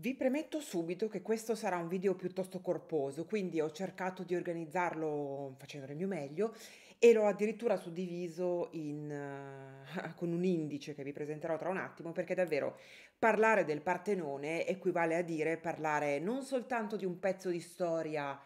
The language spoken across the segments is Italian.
Vi premetto subito che questo sarà un video piuttosto corposo, quindi ho cercato di organizzarlo facendo il mio meglio e l'ho addirittura suddiviso in, uh, con un indice che vi presenterò tra un attimo perché davvero parlare del Partenone equivale a dire parlare non soltanto di un pezzo di storia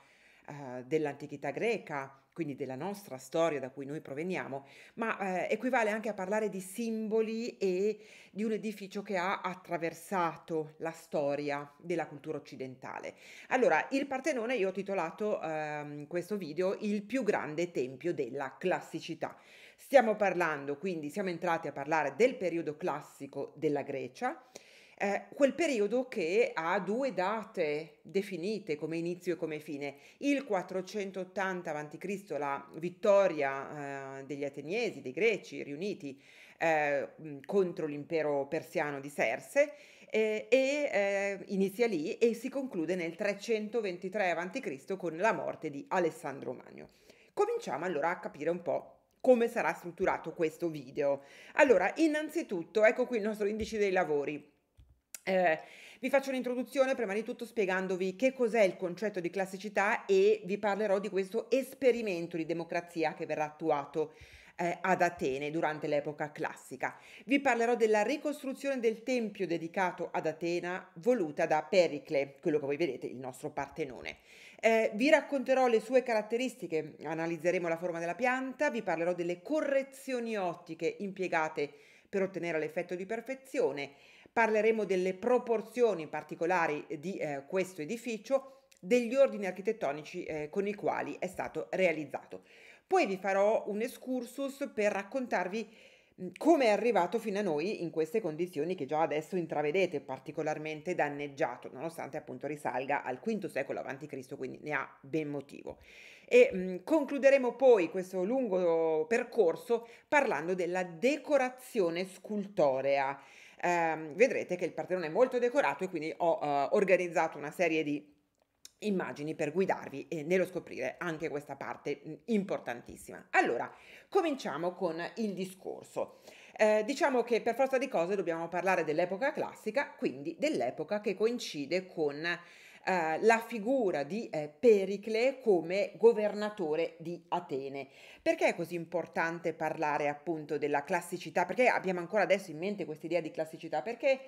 uh, dell'antichità greca, quindi della nostra storia da cui noi proveniamo, ma eh, equivale anche a parlare di simboli e di un edificio che ha attraversato la storia della cultura occidentale. Allora, il Partenone, io ho titolato eh, questo video Il più grande tempio della classicità. Stiamo parlando, quindi siamo entrati a parlare del periodo classico della Grecia eh, quel periodo che ha due date definite come inizio e come fine. Il 480 a.C., la vittoria eh, degli ateniesi, dei greci riuniti eh, contro l'impero persiano di Serse, e eh, inizia lì e si conclude nel 323 a.C. con la morte di Alessandro Magno. Cominciamo allora a capire un po' come sarà strutturato questo video. Allora, innanzitutto, ecco qui il nostro indice dei lavori. Eh, vi faccio un'introduzione prima di tutto spiegandovi che cos'è il concetto di classicità e vi parlerò di questo esperimento di democrazia che verrà attuato eh, ad Atene durante l'epoca classica. Vi parlerò della ricostruzione del tempio dedicato ad Atena voluta da Pericle, quello che voi vedete, il nostro Partenone. Eh, vi racconterò le sue caratteristiche, analizzeremo la forma della pianta, vi parlerò delle correzioni ottiche impiegate per ottenere l'effetto di perfezione Parleremo delle proporzioni particolari di eh, questo edificio, degli ordini architettonici eh, con i quali è stato realizzato. Poi vi farò un excursus per raccontarvi come è arrivato fino a noi in queste condizioni che già adesso intravedete, particolarmente danneggiato, nonostante appunto risalga al V secolo a.C., quindi ne ha ben motivo. E mh, concluderemo poi questo lungo percorso parlando della decorazione scultorea ehm, vedrete che il Partenone è molto decorato e quindi ho eh, organizzato una serie di immagini per guidarvi e nello scoprire anche questa parte mm, importantissima. Allora, cominciamo con il discorso. Eh, diciamo che per forza di cose dobbiamo parlare dell'epoca classica, quindi dell'epoca che coincide con eh, la figura di eh, Pericle come governatore di Atene. Perché è così importante parlare appunto della classicità? Perché abbiamo ancora adesso in mente questa idea di classicità? Perché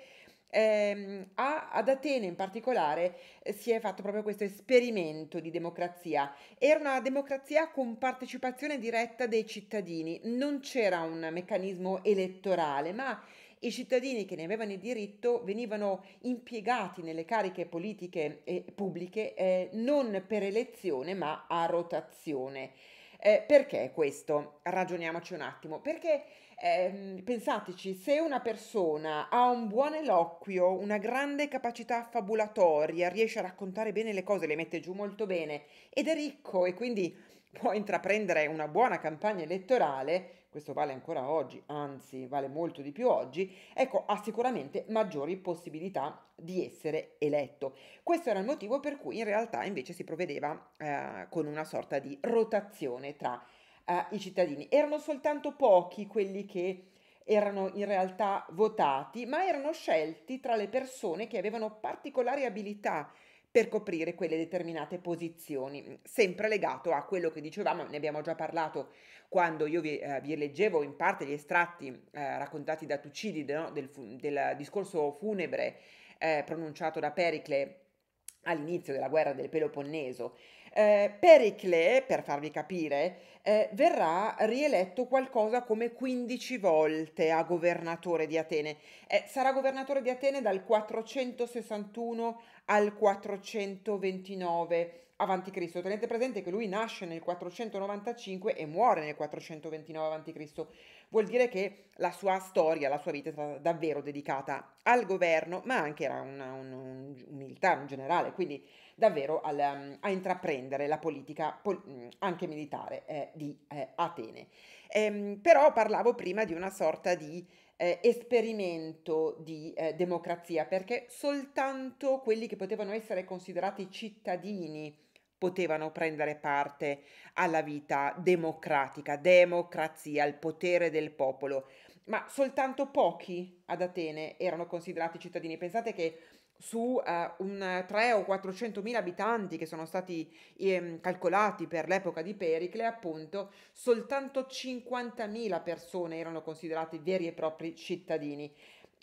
eh, a, ad Atene in particolare eh, si è fatto proprio questo esperimento di democrazia. Era una democrazia con partecipazione diretta dei cittadini, non c'era un meccanismo elettorale, ma i cittadini che ne avevano il diritto venivano impiegati nelle cariche politiche e pubbliche eh, non per elezione ma a rotazione. Eh, perché questo? Ragioniamoci un attimo. Perché eh, pensateci, se una persona ha un buon eloquio, una grande capacità affabulatoria, riesce a raccontare bene le cose, le mette giù molto bene ed è ricco e quindi può intraprendere una buona campagna elettorale, questo vale ancora oggi, anzi vale molto di più oggi, ecco, ha sicuramente maggiori possibilità di essere eletto. Questo era il motivo per cui in realtà invece si provvedeva eh, con una sorta di rotazione tra eh, i cittadini. Erano soltanto pochi quelli che erano in realtà votati, ma erano scelti tra le persone che avevano particolari abilità per coprire quelle determinate posizioni, sempre legato a quello che dicevamo, ne abbiamo già parlato quando io vi, eh, vi leggevo in parte gli estratti eh, raccontati da Tucidide no? del, del, discorso funebre eh, pronunciato da Pericle all'inizio della guerra del Peloponneso. Eh, Pericle, per farvi capire, eh, verrà rieletto qualcosa come 15 volte a governatore di Atene. Eh, sarà governatore di Atene dal 461 al 429 avanti Cristo. Tenete presente che lui nasce nel 495 e muore nel 429 avanti Cristo. Vuol dire che la sua storia, la sua vita è stata davvero dedicata al governo, ma anche era una, un, un, un, militare, un generale, quindi davvero al, um, a intraprendere la politica pol- mm, anche militare eh, di eh, Atene. Ehm, però parlavo prima di una sorta di eh, esperimento di eh, democrazia, perché soltanto quelli che potevano essere considerati cittadini potevano prendere parte alla vita democratica, democrazia, al potere del popolo, ma soltanto pochi ad Atene erano considerati cittadini. Pensate che su eh, un 3 o 400 mila abitanti che sono stati eh, calcolati per l'epoca di Pericle, appunto, soltanto 50 mila persone erano considerati veri e propri cittadini.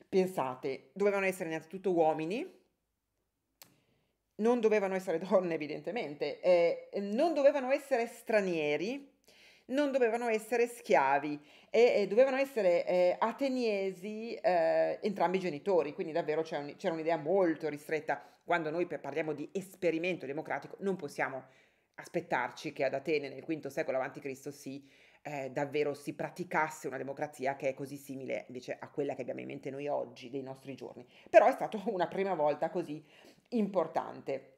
Pensate, dovevano essere innanzitutto uomini, non dovevano essere donne evidentemente, eh, non dovevano essere stranieri, non dovevano essere schiavi e, e dovevano essere eh, ateniesi eh, entrambi i genitori, quindi davvero un, c'era un'idea molto ristretta. Quando noi parliamo di esperimento democratico non possiamo aspettarci che ad Atene nel V secolo a.C. si eh, davvero si praticasse una democrazia che è così simile invece a quella che abbiamo in mente noi oggi, dei nostri giorni. Però è stata una prima volta così importante.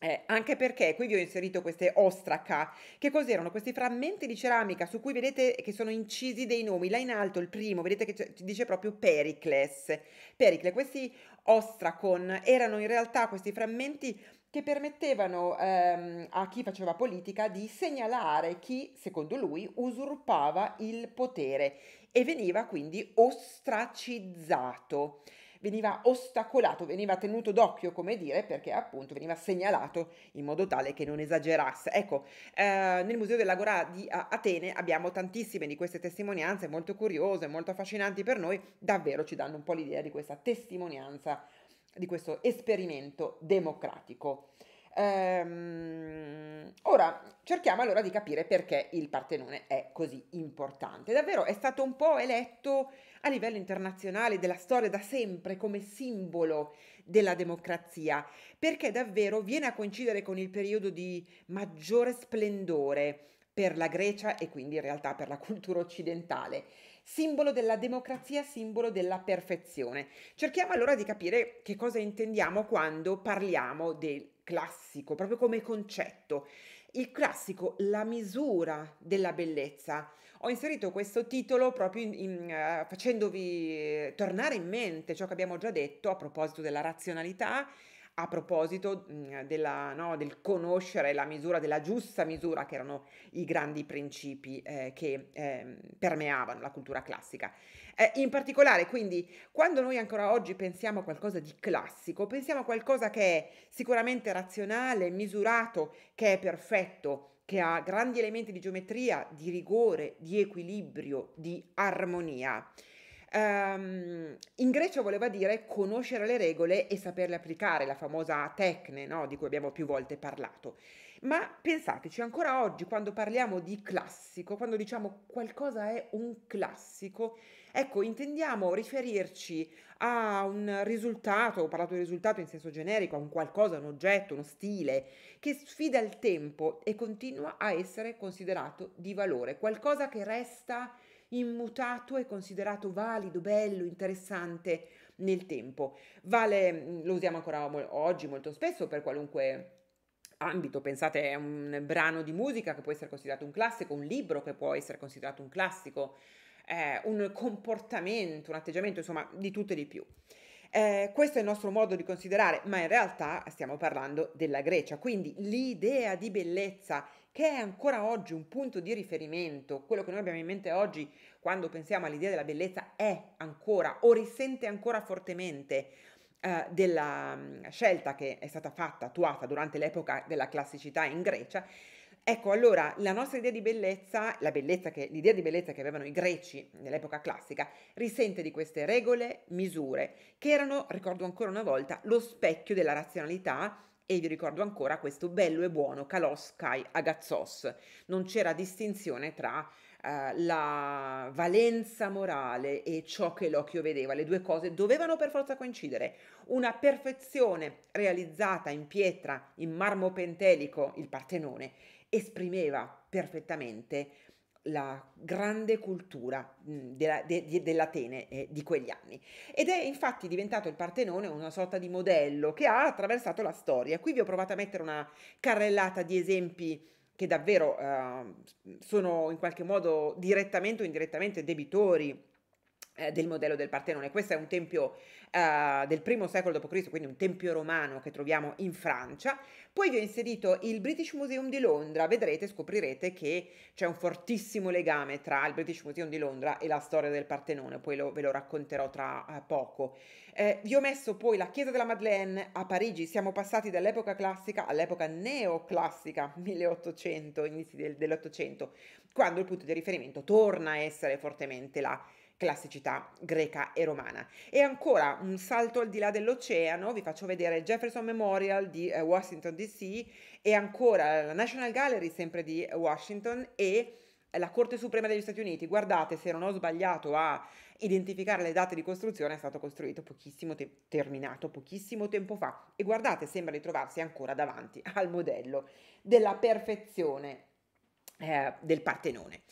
Eh, anche perché qui vi ho inserito queste ostraca, che cos'erano? Questi frammenti di ceramica su cui vedete che sono incisi dei nomi, là in alto il primo, vedete che dice proprio Pericles. Pericle, questi ostracon erano in realtà questi frammenti che permettevano ehm, a chi faceva politica di segnalare chi, secondo lui, usurpava il potere e veniva quindi ostracizzato veniva ostacolato, veniva tenuto d'occhio, come dire, perché appunto veniva segnalato in modo tale che non esagerasse. Ecco, eh, nel Museo dell'Agora di Atene abbiamo tantissime di queste testimonianze molto curiose, molto affascinanti per noi, davvero ci danno un po' l'idea di questa testimonianza, di questo esperimento democratico. Ehm, ora cerchiamo allora di capire perché il Partenone è così importante. Davvero è stato un po' eletto a livello internazionale della storia da sempre come simbolo della democrazia, perché davvero viene a coincidere con il periodo di maggiore splendore per la Grecia e quindi in realtà per la cultura occidentale simbolo della democrazia, simbolo della perfezione. Cerchiamo allora di capire che cosa intendiamo quando parliamo del classico, proprio come concetto. Il classico, la misura della bellezza. Ho inserito questo titolo proprio in, in, uh, facendovi tornare in mente ciò che abbiamo già detto a proposito della razionalità a proposito mm, della, no, del conoscere la misura, della giusta misura che erano i grandi principi eh, che eh, permeavano la cultura classica. Eh, in particolare, quindi, quando noi ancora oggi pensiamo a qualcosa di classico, pensiamo a qualcosa che è sicuramente razionale, misurato, che è perfetto, che ha grandi elementi di geometria, di rigore, di equilibrio, di armonia. Um, in Grecia voleva dire conoscere le regole e saperle applicare, la famosa tecne no? di cui abbiamo più volte parlato. Ma pensateci, ancora oggi quando parliamo di classico, quando diciamo qualcosa è un classico, ecco, intendiamo riferirci a un risultato, ho parlato di risultato in senso generico, a un qualcosa, un oggetto, uno stile, che sfida il tempo e continua a essere considerato di valore, qualcosa che resta immutato e considerato valido, bello, interessante nel tempo. Vale, mm, lo usiamo ancora oggi molto spesso per qualunque ambito, pensate a un brano di musica che può essere considerato un classico, un libro che può essere considerato un classico, eh, un comportamento, un atteggiamento, insomma, di tutto e di più. Eh, questo è il nostro modo di considerare, ma in realtà stiamo parlando della Grecia, quindi l'idea di bellezza che è ancora oggi un punto di riferimento, quello che noi abbiamo in mente oggi quando pensiamo all'idea della bellezza è ancora o risente ancora fortemente eh, della mm, scelta che è stata fatta, attuata durante l'epoca della classicità in Grecia. Ecco, allora, la nostra idea di bellezza, la bellezza che, l'idea di bellezza che avevano i greci nell'epoca classica, risente di queste regole, misure, che erano, ricordo ancora una volta, lo specchio della razionalità e vi ricordo ancora questo bello e buono Kalos Kai Agazzos. Non c'era distinzione tra eh, la valenza morale e ciò che l'occhio vedeva, le due cose dovevano per forza coincidere. Una perfezione realizzata in pietra, in marmo pentelico, il Partenone, esprimeva perfettamente la grande cultura della, de, dell'Atene eh, di quegli anni. Ed è infatti diventato il Partenone una sorta di modello che ha attraversato la storia. Qui vi ho provato a mettere una carrellata di esempi che davvero eh, sono in qualche modo direttamente o indirettamente debitori eh, del modello del Partenone. Questo è un tempio eh, del primo secolo d.C., quindi un tempio romano che troviamo in Francia. Poi vi ho inserito il British Museum di Londra, vedrete, scoprirete che c'è un fortissimo legame tra il British Museum di Londra e la storia del Partenone, poi lo, ve lo racconterò tra eh, poco. Eh, vi ho messo poi la Chiesa della Madeleine a Parigi, siamo passati dall'epoca classica all'epoca neoclassica, 1800, inizi del, dell'Ottocento, quando il punto di riferimento torna a essere fortemente la classicità greca e romana. E ancora un salto al di là dell'oceano, vi faccio vedere il Jefferson Memorial di eh, Washington DC e ancora la National Gallery sempre di Washington e la Corte Suprema degli Stati Uniti. Guardate se non ho sbagliato a identificare le date di costruzione, è stato costruito pochissimo te- terminato pochissimo tempo fa e guardate sembra ritrovarsi ancora davanti al modello della perfezione eh, del Partenone.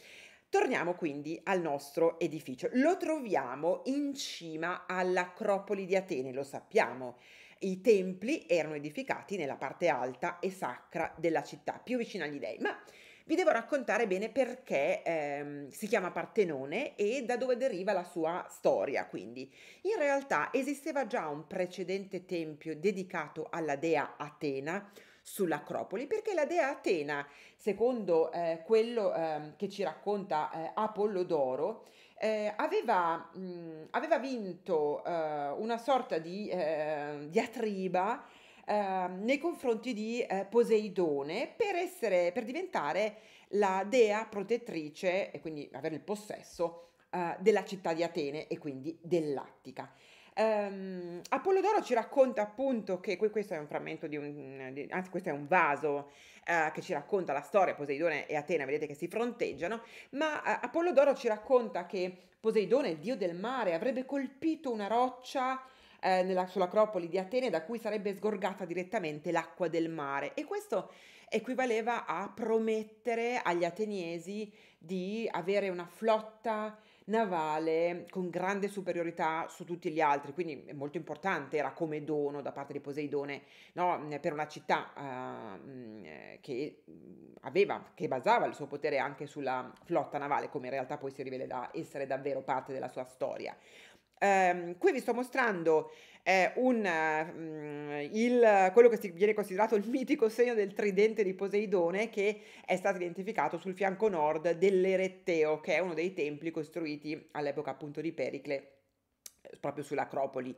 Torniamo quindi al nostro edificio. Lo troviamo in cima all'Acropoli di Atene, lo sappiamo. I templi erano edificati nella parte alta e sacra della città, più vicina agli dei, ma vi devo raccontare bene perché ehm, si chiama Partenone e da dove deriva la sua storia. Quindi, in realtà esisteva già un precedente tempio dedicato alla dea Atena, sull'Acropoli, perché la dea Atena, secondo eh, quello eh, che ci racconta eh, Apollodoro, eh, aveva, mh, aveva, vinto eh, una sorta di ehm, diatriba ehm, nei confronti di Poseidone per, essere, per diventare la dea protettrice e quindi avere il possesso della città di Atene e quindi dell'Attica. Um, ehm, Apollodoro ci racconta appunto che questo è un frammento di un, di, anzi questo è un vaso uh, che ci racconta la storia, Poseidone e Atena, vedete che si fronteggiano, ma uh, eh, Apollodoro ci racconta che Poseidone, il dio del mare, avrebbe colpito una roccia eh, nella, sull'acropoli di Atene da cui sarebbe sgorgata direttamente l'acqua del mare e questo equivaleva a promettere agli ateniesi di avere una flotta navale con grande superiorità su tutti gli altri, quindi è molto importante, era come dono da parte di Poseidone no? per una città eh, che aveva, che basava il suo potere anche sulla flotta navale, come in realtà poi si rivela essere davvero parte della sua storia. Um, qui vi sto mostrando eh, un, um, il, quello che viene considerato il mitico segno del tridente di Poseidone che è stato identificato sul fianco nord dell'Eretteo, che è uno dei templi costruiti all'epoca appunto di Pericle proprio sull'Acropoli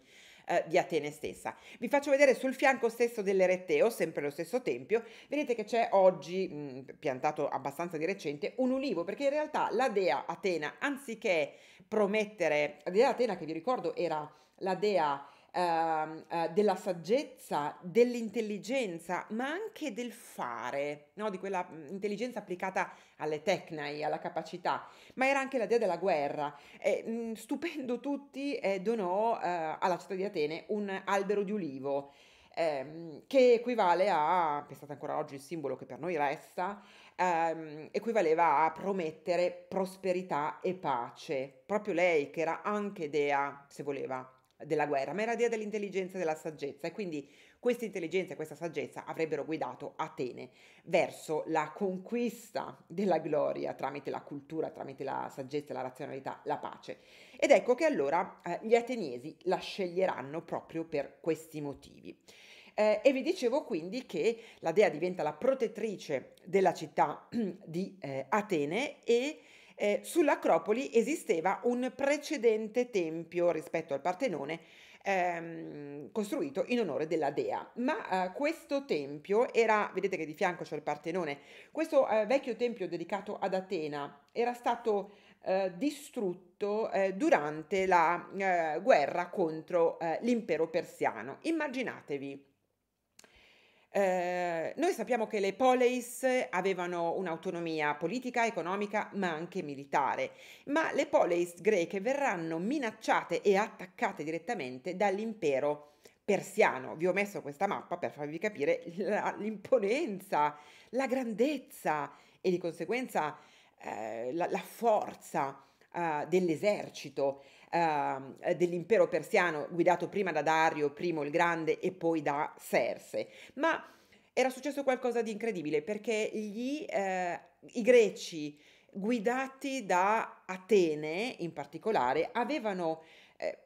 eh, di Atene stessa. Vi faccio vedere sul fianco stesso dell'Ereteo, sempre lo stesso tempio, vedete che c'è oggi, mh, piantato abbastanza di recente, un ulivo, perché in realtà la dea Atena, anziché promettere, la dea Atena che vi ricordo era la dea Ehm, eh, della saggezza, dell'intelligenza, ma anche del fare, no? di quella mm, intelligenza applicata alle tecnai, alla capacità, ma era anche la dea della guerra. E, mh, mm, stupendo tutti, eh, donò eh, alla città di Atene un albero di ulivo ehm, che equivale a, pensate ancora oggi il simbolo che per noi resta, ehm, equivaleva a promettere prosperità e pace. Proprio lei che era anche dea, se voleva, della guerra, ma era dea dell'intelligenza e della saggezza e quindi questa intelligenza e questa saggezza avrebbero guidato Atene verso la conquista della gloria tramite la cultura, tramite la saggezza, la razionalità, la pace. Ed ecco che allora eh, gli ateniesi la sceglieranno proprio per questi motivi. Eh, e vi dicevo quindi che la dea diventa la protettrice della città di eh, Atene e eh, sull'Acropoli esisteva un precedente tempio rispetto al Partenone ehm, costruito in onore della dea, ma eh, questo tempio era, vedete che di fianco c'è il Partenone, questo eh, vecchio tempio dedicato ad Atena era stato eh, distrutto eh, durante la eh, guerra contro l'impero persiano. Immaginatevi eh, noi sappiamo che le poleis avevano un'autonomia politica, economica, ma anche militare, ma le poleis greche verranno minacciate e attaccate direttamente dall'impero persiano. Vi ho messo questa mappa per farvi capire la, l'imponenza, la grandezza e di conseguenza eh, la, la, forza eh, dell'esercito Ehm, dell'impero persiano guidato prima da Dario I il Grande e poi da Serse. Ma era successo qualcosa di incredibile perché gli, eh, i greci guidati da Atene in particolare avevano eh,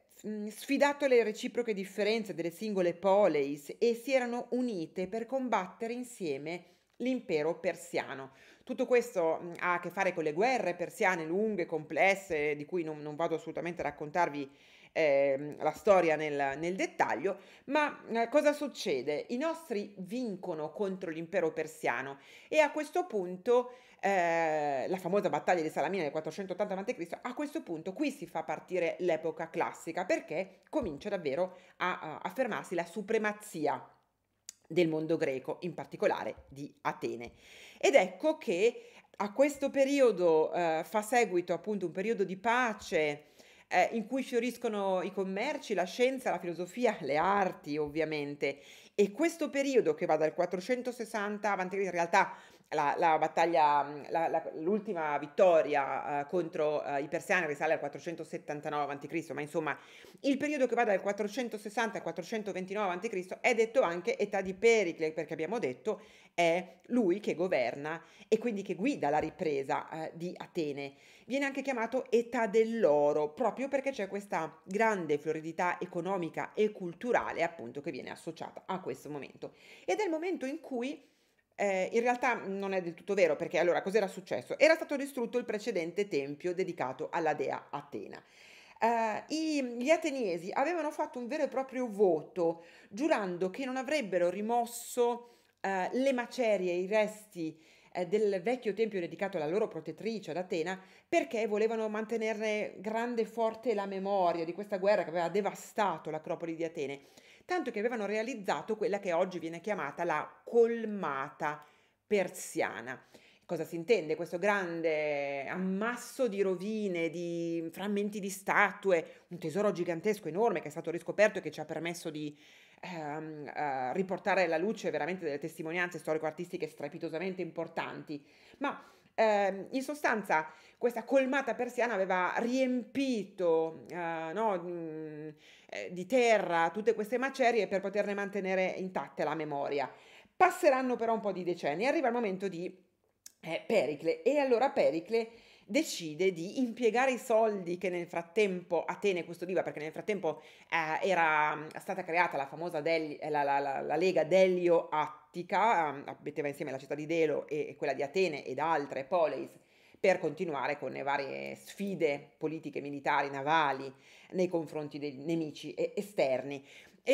sfidato le reciproche differenze delle singole poleis e si erano unite per combattere insieme l'impero persiano. Tutto questo ha a che fare con le guerre persiane lunghe, complesse, di cui non, non vado assolutamente a raccontarvi eh, la storia nel, nel dettaglio, ma eh, cosa succede? I nostri vincono contro l'impero persiano e a questo punto eh, la famosa battaglia di Salamina del 480 a.C., a questo punto qui si fa partire l'epoca classica perché comincia davvero a, a affermarsi la supremazia del mondo greco, in particolare di Atene. Ed ecco che a questo periodo eh, fa seguito appunto un periodo di pace eh, in cui fioriscono i commerci, la scienza, la filosofia, le arti ovviamente. E questo periodo che va dal 460 avanti, in realtà la, la battaglia, la, la, l'ultima vittoria eh, contro eh, i persiani risale al 479 a.C., ma insomma il periodo che va dal 460 al 429 a.C. è detto anche età di Pericle, perché abbiamo detto è lui che governa e quindi che guida la ripresa eh, di Atene. Viene anche chiamato età dell'oro, proprio perché c'è questa grande floridità economica e culturale appunto che viene associata a questo momento. Ed è il momento in cui eh, in realtà non è del tutto vero perché allora cos'era successo? Era stato distrutto il precedente tempio dedicato alla dea Atena. Uh, i, gli ateniesi avevano fatto un vero e proprio voto, giurando che non avrebbero rimosso uh, le macerie, i resti uh, del vecchio tempio dedicato alla loro protettrice ad Atena, perché volevano mantenerne grande e forte la memoria di questa guerra che aveva devastato l'acropoli di Atene tanto che avevano realizzato quella che oggi viene chiamata la colmata persiana. Cosa si intende? Questo grande ammasso di rovine, di frammenti di statue, un tesoro gigantesco enorme che è stato riscoperto e che ci ha permesso di ehm, eh, riportare alla luce veramente delle testimonianze storico-artistiche strepitosamente importanti. Ma eh, in sostanza questa colmata persiana aveva riempito eh, no, mm, eh, di terra tutte queste macerie per poterne mantenere intatta la memoria. Passeranno però un po' di decenni, arriva il momento di eh, Pericle e allora Pericle decide di impiegare i soldi che nel frattempo Atene custodiva, perché nel frattempo eh, era mm, stata creata la famosa Del- eh, la, la, la, la, lega Delio-Atene, attica, ehm, metteva insieme la città di Delo e quella di Atene ed altre polis per continuare con le varie sfide politiche, militari, navali nei confronti dei nemici esterni. E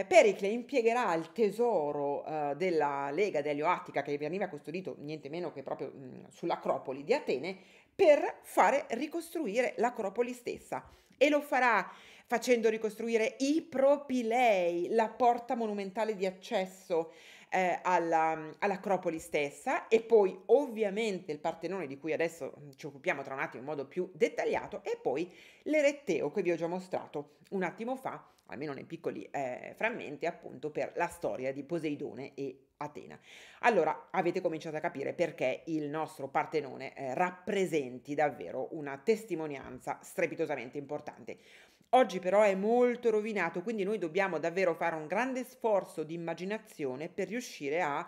eh, Pericle impiegherà il tesoro eh, della Lega d'Elio Attica, che veniva custodito niente meno che proprio mh, sull'Acropoli di Atene per fare ricostruire l'Acropoli stessa e lo farà facendo ricostruire i propilei, la porta monumentale di accesso eh, alla, all'Acropoli stessa e poi ovviamente il Partenone di cui adesso mm, ci occupiamo tra un attimo in modo più dettagliato e poi l'Eretteo che vi ho già mostrato un attimo fa, almeno nei piccoli eh, frammenti appunto per la storia di Poseidone e Atena. Allora avete cominciato a capire perché il nostro Partenone eh, rappresenti davvero una testimonianza strepitosamente importante. Oggi però è molto rovinato, quindi noi dobbiamo davvero fare un grande sforzo di immaginazione per riuscire a,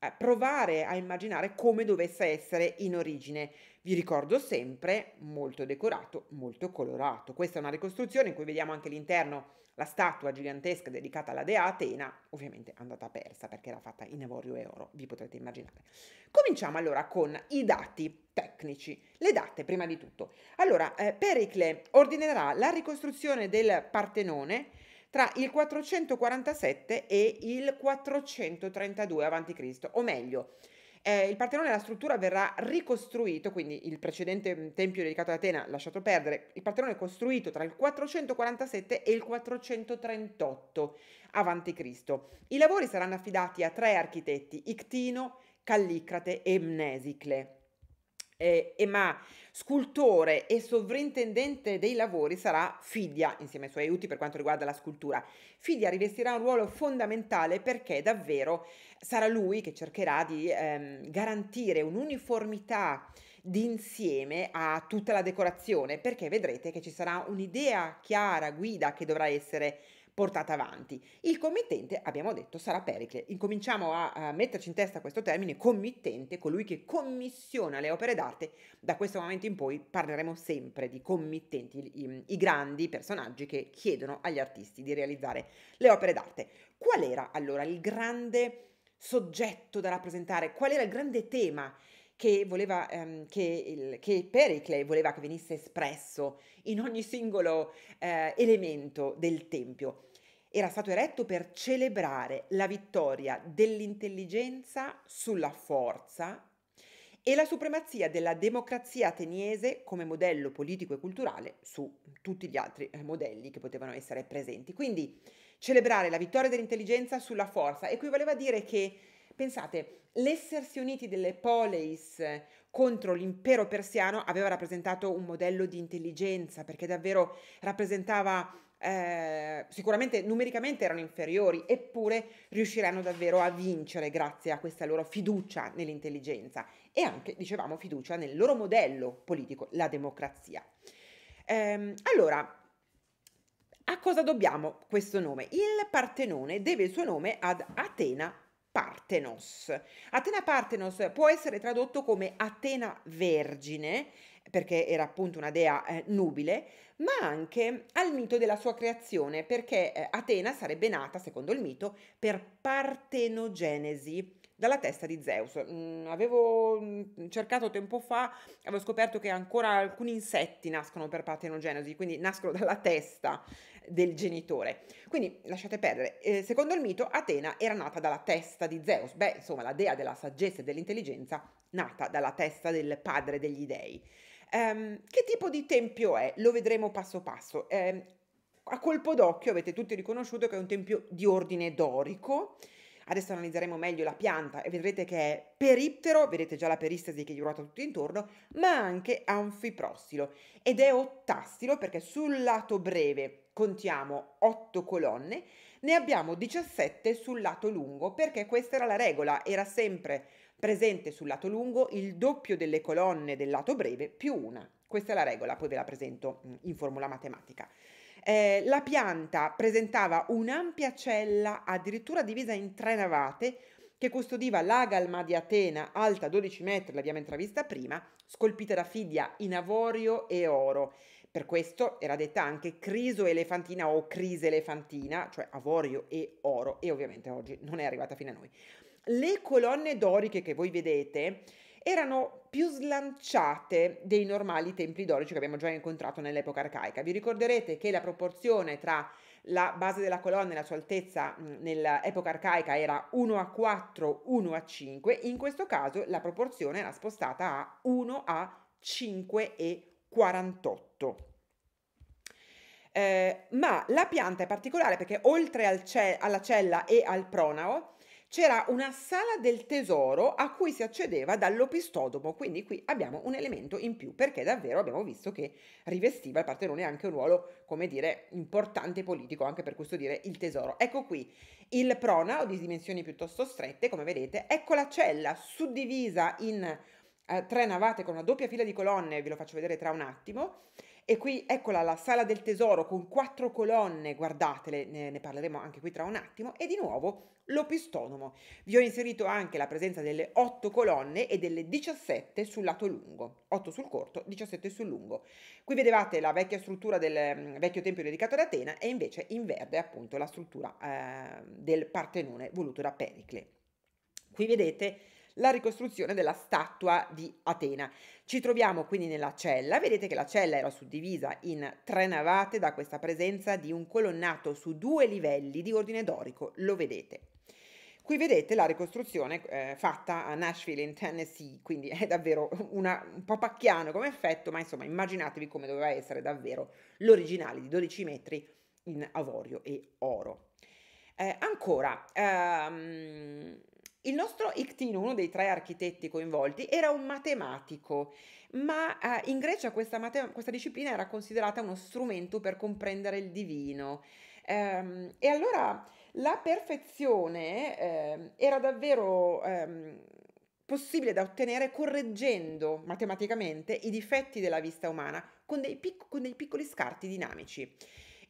a provare a immaginare come dovesse essere in origine. Vi ricordo sempre molto decorato, molto colorato. Questa è una ricostruzione in cui vediamo anche l'interno la statua gigantesca dedicata alla dea Atena ovviamente è andata persa perché era fatta in avorio e oro, vi potrete immaginare. Cominciamo allora con i dati tecnici, le date prima di tutto. Allora, eh, Pericle ordinerà la ricostruzione del Partenone tra il 447 e il 432 a.C., o meglio, eh, il Partenone e la struttura verrà ricostruito, quindi il precedente tempio dedicato ad Atena lasciato perdere, il Partenone è costruito tra il 447 e il 438 a.C. I lavori saranno affidati a tre architetti, Ictino, Callicrate e Mnesicle eh, Emà, scultore e sovrintendente dei lavori, sarà Fidia, insieme ai suoi aiuti per quanto riguarda la scultura. Fidia rivestirà un ruolo fondamentale perché davvero sarà lui che cercherà di ehm, garantire un'uniformità d'insieme a tutta la decorazione, perché vedrete che ci sarà un'idea chiara, guida che dovrà essere portata avanti. Il committente, abbiamo detto, sarà Pericle. Incominciamo a, a metterci in testa questo termine, committente, colui che commissiona le opere d'arte. Da questo momento in poi parleremo sempre di committenti, i, i grandi personaggi che chiedono agli artisti di realizzare le opere d'arte. Qual era allora il grande soggetto da rappresentare? Qual era il grande tema? che, voleva, ehm, che, il, che Pericle voleva che venisse espresso in ogni singolo eh, elemento del Tempio. Era stato eretto per celebrare la vittoria dell'intelligenza sulla forza e la supremazia della democrazia ateniese come modello politico e culturale su tutti gli altri eh, modelli che potevano essere presenti. Quindi celebrare la vittoria dell'intelligenza sulla forza E qui voleva dire che, pensate, l'essersi uniti delle poleis contro l'impero persiano aveva rappresentato un modello di intelligenza perché davvero rappresentava eh, sicuramente numericamente erano inferiori eppure riusciranno davvero a vincere grazie a questa loro fiducia nell'intelligenza e anche dicevamo fiducia nel loro modello politico la democrazia eh, allora a cosa dobbiamo questo nome? Il Partenone deve il suo nome ad Atena Partenos. Atena Partenos può essere tradotto come Atena Vergine, perché era appunto una dea eh, nubile, ma anche al mito della sua creazione, perché eh, Atena sarebbe nata, secondo il mito, per partenogenesi dalla testa di Zeus. Mm, avevo mm, cercato tempo fa, avevo scoperto che ancora alcuni insetti nascono per partenogenesi, quindi nascono dalla testa del genitore. Quindi lasciate perdere. Eh, secondo il mito, Atena era nata dalla testa di Zeus, beh, insomma, la dea della saggezza e dell'intelligenza, nata dalla testa del padre degli dei. Um, che tipo di tempio è? Lo vedremo passo passo. Um, a colpo d'occhio avete tutti riconosciuto che è un tempio di ordine dorico. Adesso analizzeremo meglio la pianta e vedrete che è periptero, vedete già la peristasi che gli ruota tutto intorno, ma anche anfiprostilo ed è ottastilo perché sul lato breve contiamo 8 colonne, ne abbiamo 17 sul lato lungo perché questa era la regola, era sempre presente sul lato lungo il doppio delle colonne del lato breve più una. Questa è la regola, poi ve la presento mm, in formula matematica. Eh, la pianta presentava un'ampia cella addirittura divisa in tre navate che custodiva l'agalma di Atena alta 12 metri, l'abbiamo intravista prima, scolpita da fidia in avorio e oro per questo era detta anche criso elefantina o criselefantina, cioè avorio e oro, e ovviamente oggi non è arrivata fino a noi. Le colonne doriche che voi vedete erano più slanciate dei normali templi dorici che abbiamo già incontrato nell'epoca arcaica. Vi ricorderete che la proporzione tra la base della colonna e la sua altezza mm, nell'epoca arcaica era 1 a 4, 1 a 5, in questo caso la proporzione era spostata a 1 a 5 e 1. 48. Eh, ma la pianta è particolare perché oltre al ce- alla cella e al pronao c'era una sala del tesoro a cui si accedeva dall'opistodomo, quindi qui abbiamo un elemento in più perché davvero abbiamo visto che rivestiva il Partenone anche un ruolo, come dire, importante politico, anche per questo dire il tesoro. Ecco qui il pronao di dimensioni piuttosto strette, come vedete, ecco la cella suddivisa in tre navate con una doppia fila di colonne, ve lo faccio vedere tra un attimo. E qui eccola la sala del tesoro con quattro colonne, guardatele, ne, ne, parleremo anche qui tra un attimo, e di nuovo l'opistonomo. Vi ho inserito anche la presenza delle otto colonne e delle 17 sul lato lungo, 8 sul corto, 17 sul lungo. Qui vedevate la vecchia struttura del mm, vecchio tempio dedicato ad Atena e invece in verde appunto la struttura eh, del Partenone voluto da Pericle. Qui vedete la ricostruzione della statua di Atena. Ci troviamo quindi nella cella, vedete che la cella era suddivisa in tre navate da questa presenza di un colonnato su due livelli di ordine dorico, lo vedete. Qui vedete la ricostruzione eh, fatta a Nashville in Tennessee, quindi è davvero una, un po' pacchiano come effetto, ma insomma immaginatevi come doveva essere davvero l'originale di 12 metri in avorio e oro. Eh, ancora, ehm, il nostro Ictino, uno dei tre architetti coinvolti, era un matematico, ma eh, in Grecia questa, mate- questa disciplina era considerata uno strumento per comprendere il divino. Um, e allora la perfezione eh, era davvero ehm, possibile da ottenere correggendo matematicamente i difetti della vista umana con dei, pic- con dei piccoli scarti dinamici.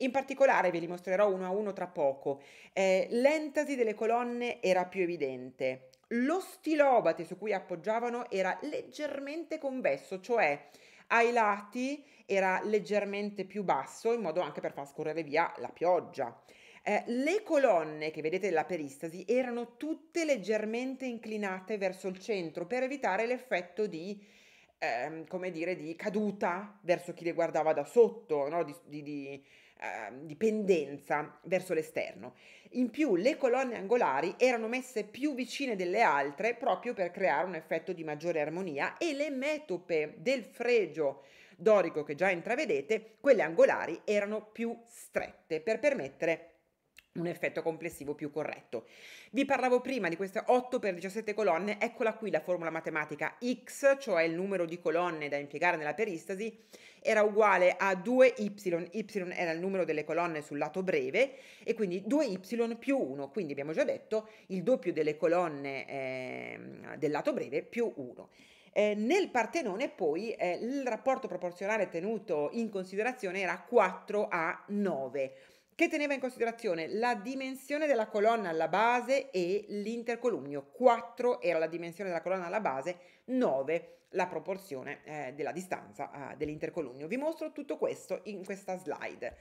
In particolare ve li mostrerò uno a uno tra poco. Eh, l'entasi delle colonne era più evidente. Lo stilobate su cui appoggiavano era leggermente convesso, cioè ai lati era leggermente più basso in modo anche per far scorrere via la pioggia. Eh, le colonne che vedete della peristasi erano tutte leggermente inclinate verso il centro per evitare l'effetto di ehm, come dire, di caduta verso chi le guardava da sotto, no? di, di, di eh, dipendenza verso l'esterno. In più le colonne angolari erano messe più vicine delle altre proprio per creare un effetto di maggiore armonia e le metope del fregio dorico che già intravedete, quelle angolari erano più strette per permettere un effetto complessivo più corretto. Vi parlavo prima di queste 8 per 17 colonne, eccola qui la formula matematica x, cioè il numero di colonne da impiegare nella peristasi, era uguale a 2y, y era il numero delle colonne sul lato breve e quindi 2y più 1, quindi abbiamo già detto il doppio delle colonne eh, del lato breve più 1. Eh, nel Partenone poi eh, il rapporto proporzionale tenuto in considerazione era 4 a 9 che teneva in considerazione la dimensione della colonna alla base e l'intercolumnio. 4 era la dimensione della colonna alla base, 9 la proporzione eh, della distanza eh, dell'intercolumnio. Vi mostro tutto questo in questa slide.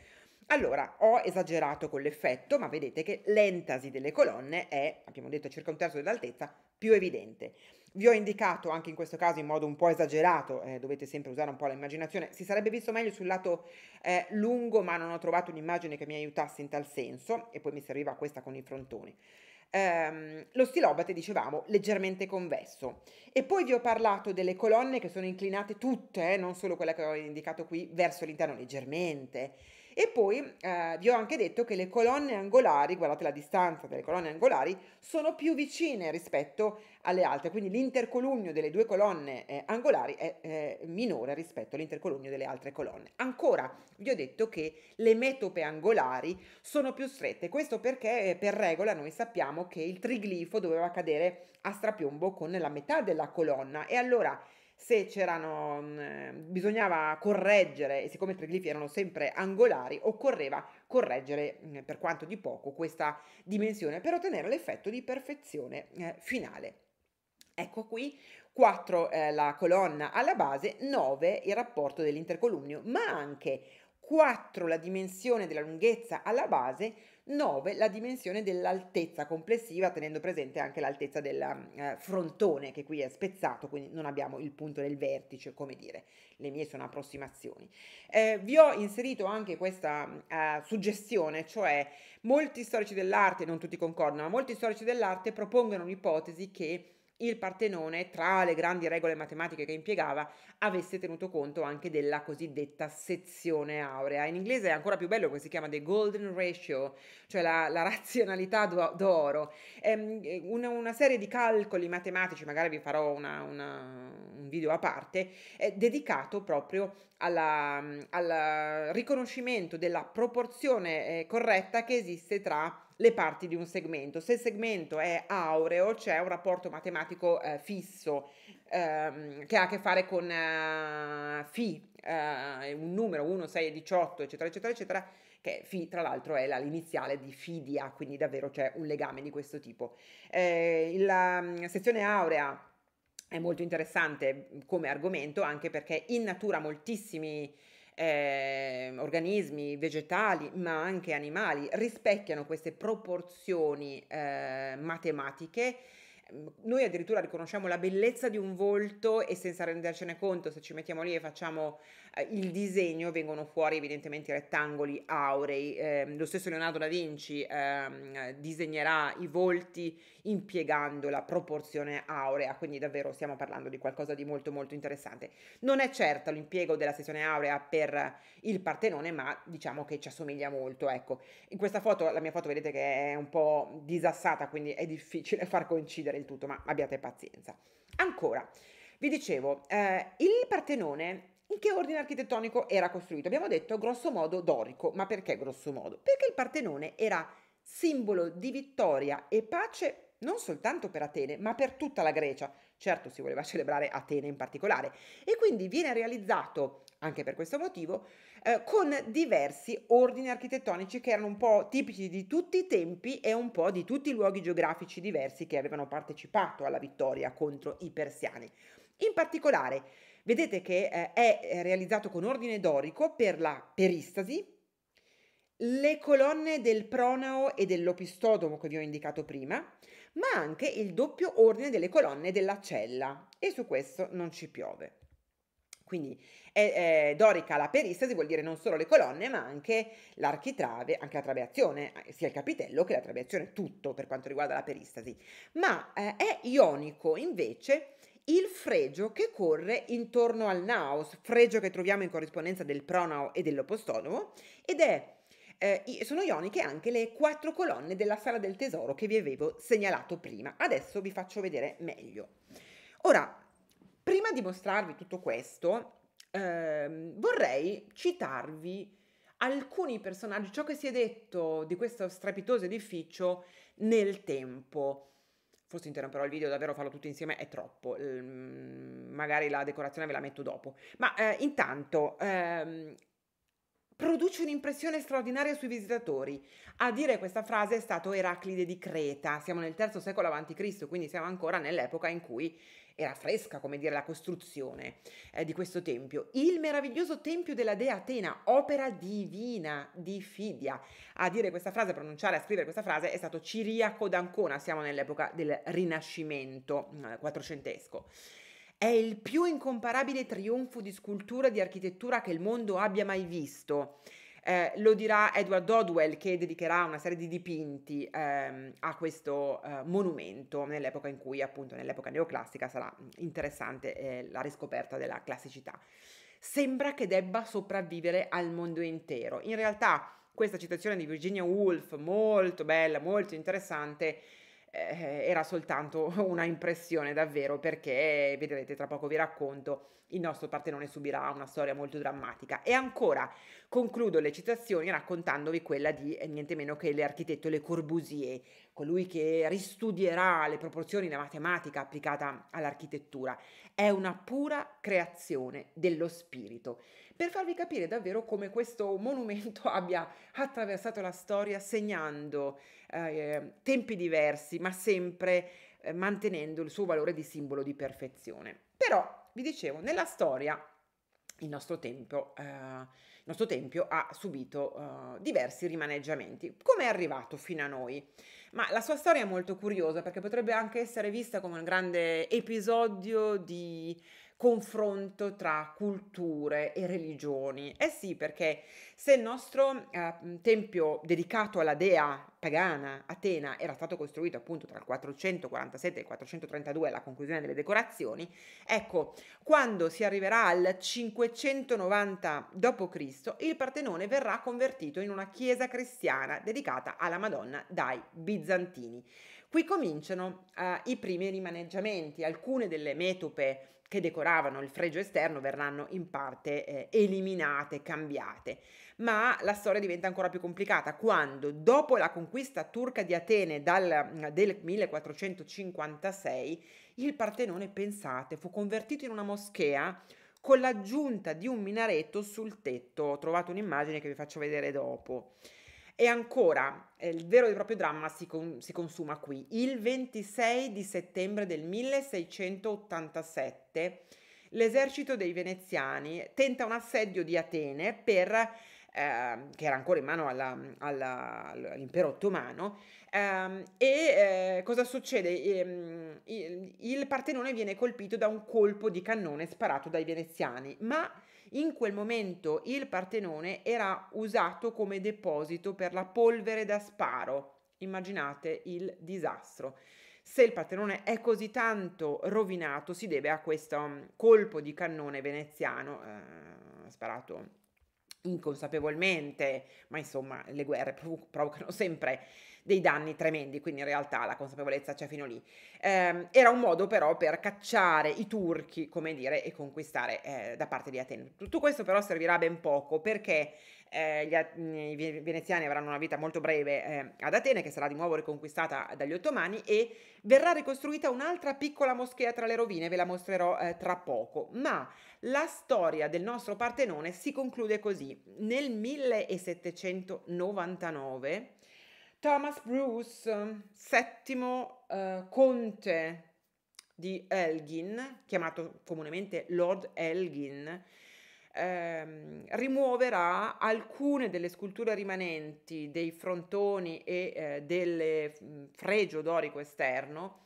Allora, ho esagerato con l'effetto, ma vedete che l'entasi delle colonne è, abbiamo detto, circa un terzo dell'altezza, più evidente. Vi ho indicato anche in questo caso in modo un po' esagerato, eh, dovete sempre usare un po' l'immaginazione, si sarebbe visto meglio sul lato eh, lungo, ma non ho trovato un'immagine che mi aiutasse in tal senso, e poi mi serviva questa con i frontoni. Um, lo stilobate, dicevamo, leggermente convesso. E poi vi ho parlato delle colonne che sono inclinate tutte, eh, non solo quella che ho indicato qui, verso l'interno leggermente. E poi eh, vi ho anche detto che le colonne angolari, guardate la distanza delle colonne angolari, sono più vicine rispetto alle altre, quindi l'intercolumnio delle due colonne eh, angolari è eh, minore rispetto all'intercolumnio delle altre colonne. Ancora vi ho detto che le metope angolari sono più strette, questo perché eh, per regola noi sappiamo che il triglifo doveva cadere a strapiombo con la metà della colonna e allora se c'erano, mh, mhmm, bisognava correggere, e siccome i triglifi erano sempre angolari, occorreva correggere mh, mhmm, per quanto di poco questa dimensione per ottenere l'effetto di perfezione eh, finale. Ecco qui 4 eh, la colonna alla base, 9 il rapporto dell'intercolumnio, ma anche 4 la dimensione della lunghezza alla base, 9 la dimensione dell'altezza complessiva, tenendo presente anche l'altezza del mm, eh, frontone che qui è spezzato, quindi non abbiamo il punto del vertice, come dire, le mie sono approssimazioni. Eh, vi ho inserito anche questa mm, eh, suggestione, cioè molti storici dell'arte, non tutti concordano, ma molti storici dell'arte propongono un'ipotesi che il Partenone, tra le grandi regole matematiche che impiegava, avesse tenuto conto anche della cosiddetta sezione aurea. In inglese è ancora più bello che si chiama The Golden Ratio, cioè la, la razionalità d'oro. Ehm, una, una, serie di calcoli matematici, magari vi farò una, una, un video a parte, dedicato proprio alla, al riconoscimento della proporzione eh, corretta che esiste tra le parti di un segmento. Se il segmento è aureo, c'è un rapporto matematico eh, fisso ehm, che ha a che fare con eh, φ, eh, un numero 1, 6, 18, eccetera, eccetera, eccetera, che φ tra l'altro è la, l'iniziale di Fidia, quindi davvero c'è un legame di questo tipo. Eh, la mm, sezione aurea è molto interessante mm, come argomento anche perché in natura moltissimi eh, organismi vegetali ma anche animali rispecchiano queste proporzioni eh, matematiche mhmm, noi addirittura riconosciamo la bellezza di un volto e senza rendercene conto, se ci mettiamo lì e facciamo eh, il disegno vengono fuori evidentemente rettangoli aurei. Eh, lo stesso Leonardo da Vinci eh, disegnerà i volti impiegando la proporzione aurea, quindi davvero stiamo parlando di qualcosa di molto molto interessante. Non è certo l'impiego della sezione aurea per il Partenone, ma diciamo che ci assomiglia molto, ecco. In questa foto, la mia foto vedete che è un po' disassata, quindi è difficile far coincidere il tutto, ma abbiate pazienza. Ancora, vi dicevo, eh, il Partenone in che ordine architettonico era costruito? Abbiamo detto grosso modo dorico, ma perché grosso modo? Perché il Partenone era simbolo di vittoria e pace non soltanto per Atene, ma per tutta la Grecia. Certo, si voleva celebrare Atene in particolare. E quindi viene realizzato, anche per questo motivo, eh, con diversi ordini architettonici che erano un po' tipici di tutti i tempi e un po' di tutti i luoghi geografici diversi che avevano partecipato alla vittoria contro i persiani. In particolare, Vedete che eh, è eh, realizzato con ordine dorico per la peristasi, le colonne del pronao e dell'opistodomo che vi ho indicato prima, ma anche il doppio ordine delle colonne della cella e su questo non ci piove. Quindi è, è dorica la peristasi vuol dire non solo le colonne, ma anche l'architrave, anche la trabeazione, eh, sia il capitello che la trabeazione, tutto per quanto riguarda la peristasi. Ma eh, è ionico invece il fregio che corre intorno al naos, fregio che troviamo in corrispondenza del pronao e dell'opostonomo, ed è eh, sono ioniche anche le quattro colonne della sala del tesoro che vi avevo segnalato prima. Adesso vi faccio vedere meglio. Ora, prima di mostrarvi tutto questo, eh, vorrei citarvi alcuni personaggi, ciò che si è detto di questo strepitoso edificio nel tempo forse interromperò il video, davvero farlo tutto insieme è troppo, ehm, magari la decorazione ve la metto dopo. Ma eh, intanto, ehm, produce un'impressione straordinaria sui visitatori. A dire questa frase è stato Eraclide di Creta, siamo nel III secolo a.C., quindi siamo ancora nell'epoca in cui era fresca, come dire, la costruzione eh, di questo tempio. Il meraviglioso tempio della dea Atena, opera divina di Fidia. A dire questa frase, a pronunciare, a scrivere questa frase è stato Ciriaco d'Ancona, siamo nell'epoca del Rinascimento eh, quattrocentesco. È il più incomparabile trionfo di scultura e di architettura che il mondo abbia mai visto. Eh, lo dirà Edward Dodwell che dedicherà una serie di dipinti ehm, a questo eh, monumento nell'epoca in cui appunto nell'epoca neoclassica sarà interessante eh, la riscoperta della classicità. Sembra che debba sopravvivere al mondo intero. In realtà questa citazione di Virginia Woolf, molto bella, molto interessante, eh, era soltanto una impressione davvero perché vedrete tra poco vi racconto il nostro Partenone subirà una storia molto drammatica. E ancora concludo le citazioni raccontandovi quella di eh, niente meno che l'architetto Le Corbusier, colui che ristudierà le proporzioni della matematica applicata all'architettura. È una pura creazione dello spirito. Per farvi capire davvero come questo monumento abbia attraversato la storia segnando eh, tempi diversi, ma sempre eh, mantenendo il suo valore di simbolo di perfezione. Però vi dicevo, nella storia il nostro tempio, eh, il nostro tempio ha subito eh, diversi rimaneggiamenti. Come è arrivato fino a noi? Ma la sua storia è molto curiosa perché potrebbe anche essere vista come un grande episodio di confronto tra culture e religioni. Eh sì, perché se il nostro eh, tempio dedicato alla dea pagana Atena era stato costruito appunto tra il 447 e il 432 alla conclusione delle decorazioni, ecco, quando si arriverà al 590 d.C., il Partenone verrà convertito in una chiesa cristiana dedicata alla Madonna dai bizantini. Qui cominciano eh, i primi rimaneggiamenti, alcune delle metope che decoravano il fregio esterno verranno in parte eh, eliminate, cambiate. Ma la storia diventa ancora più complicata quando, dopo la conquista turca di Atene dal, del 1456, il Partenone, pensate, fu convertito in una moschea con l'aggiunta di un minaretto sul tetto. Ho trovato un'immagine che vi faccio vedere dopo. E ancora, eh, il vero e proprio dramma si, con, si consuma qui. Il 26 di settembre del 1687 l'esercito dei veneziani tenta un assedio di Atene per ehm, che era ancora in mano alla, alla, all'impero ottomano. Ehm, e eh, cosa succede? Ehm, il, il Partenone viene colpito da un colpo di cannone sparato dai veneziani, ma in quel momento il Partenone era usato come deposito per la polvere da sparo. Immaginate il disastro. Se il Partenone è così tanto rovinato si deve a questo mm, colpo di cannone veneziano eh, sparato inconsapevolmente, ma insomma le guerre provo- provocano sempre dei danni tremendi, quindi in realtà la consapevolezza c'è fino lì. Eh, era un modo però per cacciare i turchi, come dire, e conquistare eh, da parte di Atene. Tutto questo però servirà ben poco perché eh, gli, mm, i veneziani avranno una vita molto breve eh, ad Atene, che sarà di nuovo riconquistata dagli ottomani, e verrà ricostruita un'altra piccola moschea tra le rovine, ve la mostrerò eh, tra poco. Ma la storia del nostro Partenone si conclude così. Nel 1799 Thomas Bruce, settimo eh, conte di Elgin, chiamato comunemente Lord Elgin, ehm, rimuoverà alcune delle sculture rimanenti dei frontoni e eh, del mm, fregio dorico esterno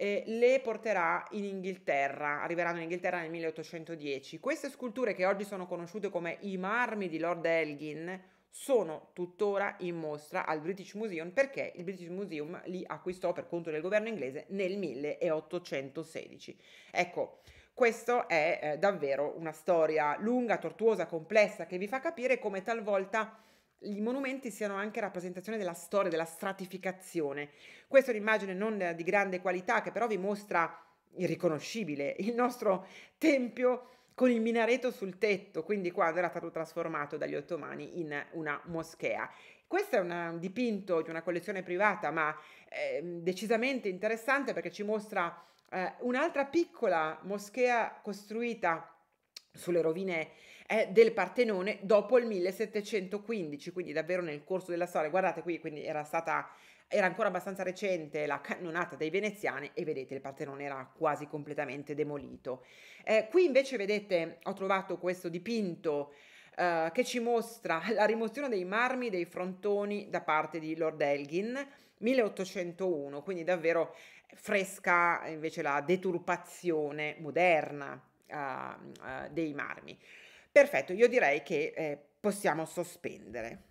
e le porterà in Inghilterra, arriveranno in Inghilterra nel 1810. Queste sculture che oggi sono conosciute come i marmi di Lord Elgin sono tuttora in mostra al British Museum perché il British Museum li acquistò per conto del governo inglese nel 1816. Ecco, questo è eh, davvero una storia lunga, tortuosa, complessa che vi fa capire come talvolta i monumenti siano anche rappresentazione della storia, della stratificazione. Questa è un'immagine non di grande qualità che però vi mostra irriconoscibile il nostro tempio con il minareto sul tetto, quindi quando era stato trasformato dagli ottomani in una moschea. Questo è un dipinto di una collezione privata, ma eh, decisamente interessante perché ci mostra eh, un'altra piccola moschea costruita sulle rovine eh, del Partenone dopo il 1715, quindi davvero nel corso della storia. Guardate qui, quindi era stata era ancora abbastanza recente la cannonata dei veneziani e vedete il Partenone era quasi completamente demolito. Eh, qui invece vedete ho trovato questo dipinto eh, che ci mostra la rimozione dei marmi dei frontoni da parte di Lord Elgin 1801, quindi davvero fresca invece la deturpazione moderna uh, uh, dei marmi. Perfetto, io direi che eh, possiamo sospendere.